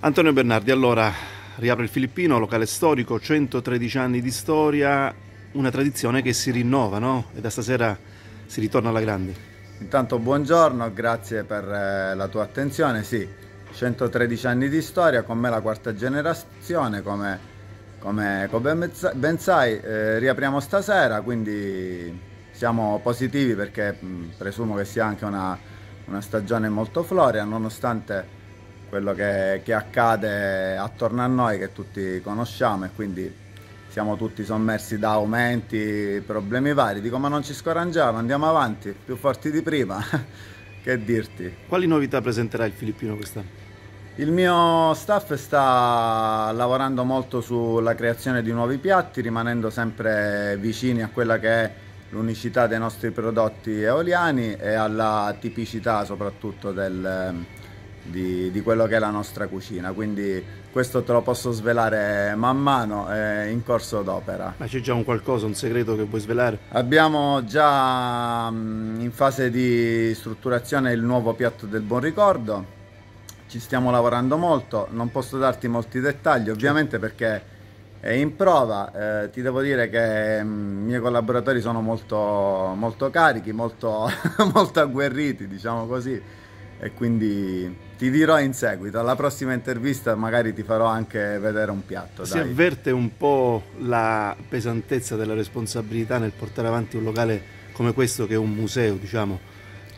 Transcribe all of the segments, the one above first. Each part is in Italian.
Antonio Bernardi, allora riapre il Filippino, locale storico, 113 anni di storia, una tradizione che si rinnova, no? E da stasera si ritorna alla grande. Intanto buongiorno, grazie per eh, la tua attenzione. Sì, 113 anni di storia, con me la quarta generazione, come, come, come ben sai, eh, riapriamo stasera, quindi siamo positivi perché mh, mm, presumo che sia anche una, una stagione molto florea, nonostante quello che, che accade attorno a noi che tutti conosciamo e quindi siamo tutti sommersi da aumenti, problemi vari. Dico ma non ci scoraggiamo, andiamo avanti, più forti di prima. che dirti? Quali novità presenterà il Filippino quest'anno? Il mio staff sta lavorando molto sulla creazione di nuovi piatti, rimanendo sempre vicini a quella che è l'unicità dei nostri prodotti eoliani e alla tipicità soprattutto del, di, di, quello che è la nostra cucina, quindi questo te lo posso svelare man mano eh, in corso d'opera. Ma c'è già un qualcosa, un segreto che vuoi svelare? Abbiamo già mh, mm, in fase di strutturazione il nuovo piatto del buon ricordo, ci stiamo lavorando molto, non posso darti molti dettagli ovviamente perché è in prova, eh, ti devo dire che mm, i miei collaboratori sono molto, molto carichi, molto, molto agguerriti diciamo così e quindi ti dirò in seguito, alla prossima intervista magari ti farò anche vedere un piatto. Si dai. avverte un po' la pesantezza della responsabilità nel portare avanti un locale come questo che è un museo, diciamo,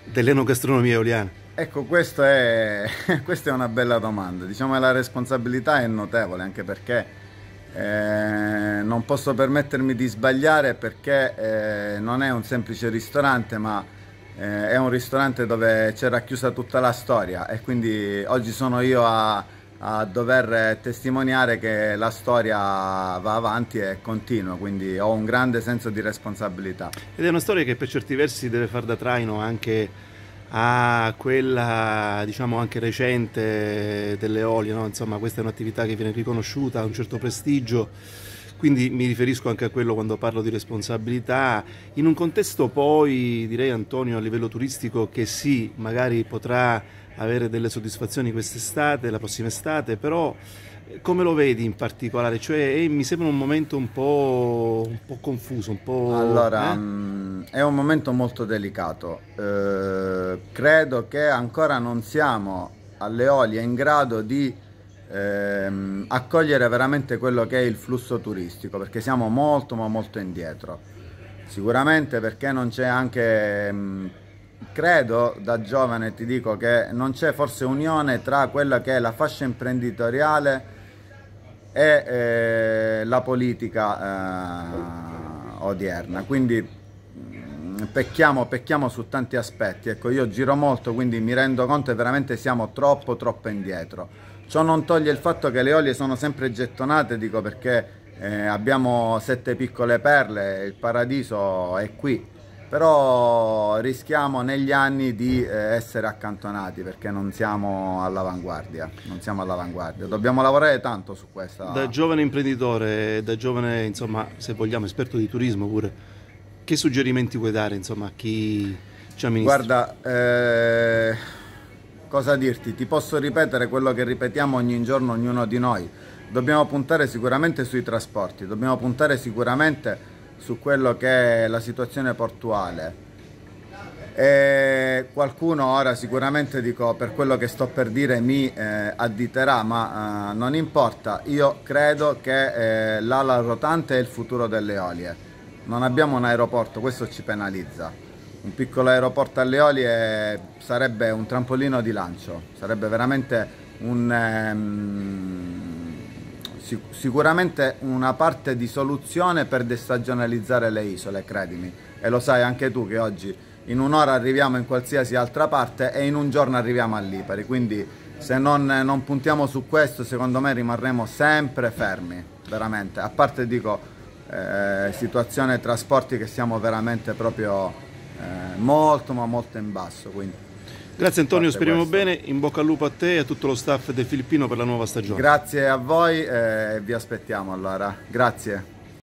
dell'enogastronomia eoliana? Ecco, è, questa è una bella domanda. Diciamo che la responsabilità è notevole, anche perché eh, non posso permettermi di sbagliare perché eh, non è un semplice ristorante, ma eh, è un ristorante dove c'era chiusa tutta la storia e quindi oggi sono io a, a, dover testimoniare che la storia va avanti e continua, quindi ho un grande senso di responsabilità. Ed è una storia che per certi versi deve far da traino anche a quella diciamo anche recente delle olie, no? insomma questa è un'attività che viene riconosciuta, ha un certo prestigio quindi mi riferisco anche a quello quando parlo di responsabilità, in un contesto poi, direi Antonio, a livello turistico che sì, magari potrà avere delle soddisfazioni quest'estate, la prossima estate, però eh, come lo vedi in particolare? Cioè, eh, mi sembra un momento un po', un po confuso, un po'... Allora, eh? Mm, è un momento molto delicato. Eh, credo che ancora non siamo alle olie in grado di ehm, accogliere veramente quello che è il flusso turistico, perché siamo molto ma molto indietro. Sicuramente perché non c'è anche, mh, ehm, credo da giovane ti dico che non c'è forse unione tra quella che è la fascia imprenditoriale e eh, la politica eh, odierna. Quindi mm, Pecchiamo, pecchiamo, su tanti aspetti. Ecco, io giro molto, quindi mi rendo conto che veramente siamo troppo, troppo indietro. Ciò non toglie il fatto che le olie sono sempre gettonate, dico perché eh, abbiamo sette piccole perle, il paradiso è qui, però rischiamo negli anni di eh, essere accantonati perché non siamo all'avanguardia, non siamo all'avanguardia, dobbiamo lavorare tanto su questa. Da giovane imprenditore, da giovane insomma, se vogliamo esperto di turismo pure, che suggerimenti vuoi dare insomma, a chi ci amministra? Guarda, eh cosa dirti? Ti posso ripetere quello che ripetiamo ogni giorno ognuno di noi. Dobbiamo puntare sicuramente sui trasporti, dobbiamo puntare sicuramente su quello che è la situazione portuale. E qualcuno ora sicuramente dico per quello che sto per dire mi eh, additerà, ma eh, non importa, io credo che eh, l'ala rotante è il futuro delle olie. Non abbiamo un aeroporto, questo ci penalizza un piccolo aeroporto alle olie sarebbe un trampolino di lancio, sarebbe veramente un, ehm, sic sicuramente una parte di soluzione per destagionalizzare le isole, credimi. E lo sai anche tu che oggi in un'ora arriviamo in qualsiasi altra parte e in un giorno arriviamo a Lipari, quindi se non, non puntiamo su questo secondo me rimarremo sempre fermi, veramente. A parte dico eh, situazione trasporti che siamo veramente proprio eh, molto ma molto in basso. Quindi. Grazie Antonio, speriamo questo. bene, in bocca al lupo a te e a tutto lo staff del Filippino per la nuova stagione. Grazie a voi eh, e vi aspettiamo allora, grazie.